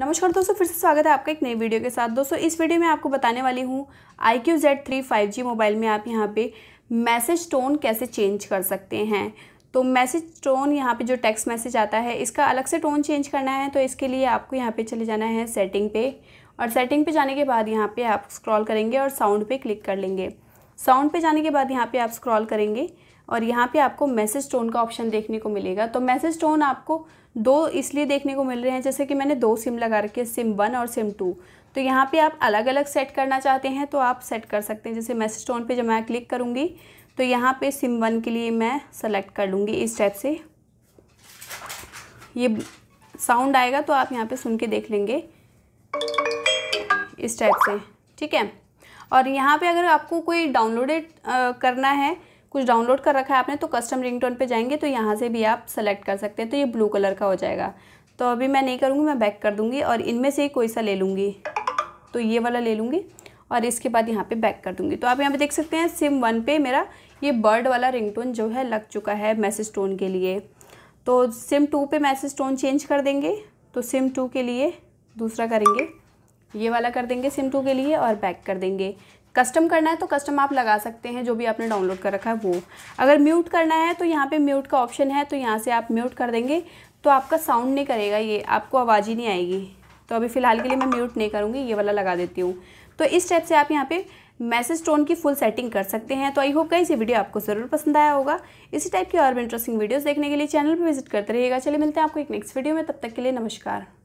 नमस्कार दोस्तों फिर से स्वागत है आपका एक नई वीडियो के साथ दोस्तों इस वीडियो में आपको बताने वाली हूँ iQOO Z three five G mobile में आप यहाँ पे मैसेज टोन कैसे चेंज कर सकते हैं तो मैसेज टोन यहाँ पे जो टेक्स्ट मैसेज आता है इसका अलग से टोन चेंज करना है तो इसके लिए आपको यहाँ पे चले जाना है सेटिंग पे और सेटिंग पे जाने के बाद यहाँ पे आप स्क्रॉल करेंगे और साउंड पे क्लिक कर लेंगे साउंड पे जाने के बाद यहाँ पे आप स्क्रॉल करेंगे और यहाँ पे आपको मैसेज टोन का ऑप्शन देखने को मिलेगा तो मैसेज टोन आपको दो इसलिए देखने को मिल रहे हैं जैसे कि मैंने दो सिम लगा रखी है सिम वन और सिम टू तो यहाँ पे आप अलग अलग सेट करना चाहते हैं तो आप सेट कर सकते हैं जैसे मैसेज टोन पर जब मैं क्लिक करूँगी तो यहाँ पर सिम वन के लिए मैं सेलेक्ट कर लूँगी इस टाइप से ये साउंड आएगा तो आप यहाँ पर सुन के देख लेंगे इस टाइप से ठीक है और यहाँ पे अगर आपको कोई डाउनलोडेड करना है कुछ डाउनलोड कर रखा है आपने तो कस्टम रिंगटोन पे जाएंगे तो यहाँ से भी आप सेलेक्ट कर सकते हैं तो ये ब्लू कलर का हो जाएगा तो अभी मैं नहीं करूँगी मैं बैक कर दूँगी और इनमें से ही कोई सा ले लूँगी तो ये वाला ले लूँगी और इसके बाद यहाँ पे बैक कर दूँगी तो आप यहाँ पे देख सकते हैं सिम वन पे मेरा ये बर्ड वाला रिंगटोन जो है लग चुका है मैसेज टोन के लिए तो सिम टू पे मैसेज टोन चेंज कर देंगे तो सिम टू के लिए दूसरा करेंगे ये वाला कर देंगे सिम टू के लिए और बैक कर देंगे कस्टम करना है तो कस्टम आप लगा सकते हैं जो भी आपने डाउनलोड कर रखा है वो अगर म्यूट करना है तो यहाँ पे म्यूट का ऑप्शन है तो यहाँ से आप म्यूट कर देंगे तो आपका साउंड नहीं करेगा ये आपको आवाज़ ही नहीं आएगी तो अभी फ़िलहाल के लिए मैं म्यूट नहीं करूँगी ये वाला लगा देती हूँ तो इस टाइप से आप यहाँ पर मैसेज टोन की फुल सेटिंग कर सकते हैं तो आई होप गाइस ये वीडियो आपको ज़रूर पसंद आया होगा इसी टाइप की और भी इंटरेस्टिंग वीडियोज़ देखने के लिए चैनल पर विजिट करते रहिएगा चलिए मिलते हैं आपको एक नेक्स्ट वीडियो में तब तक के लिए नमस्कार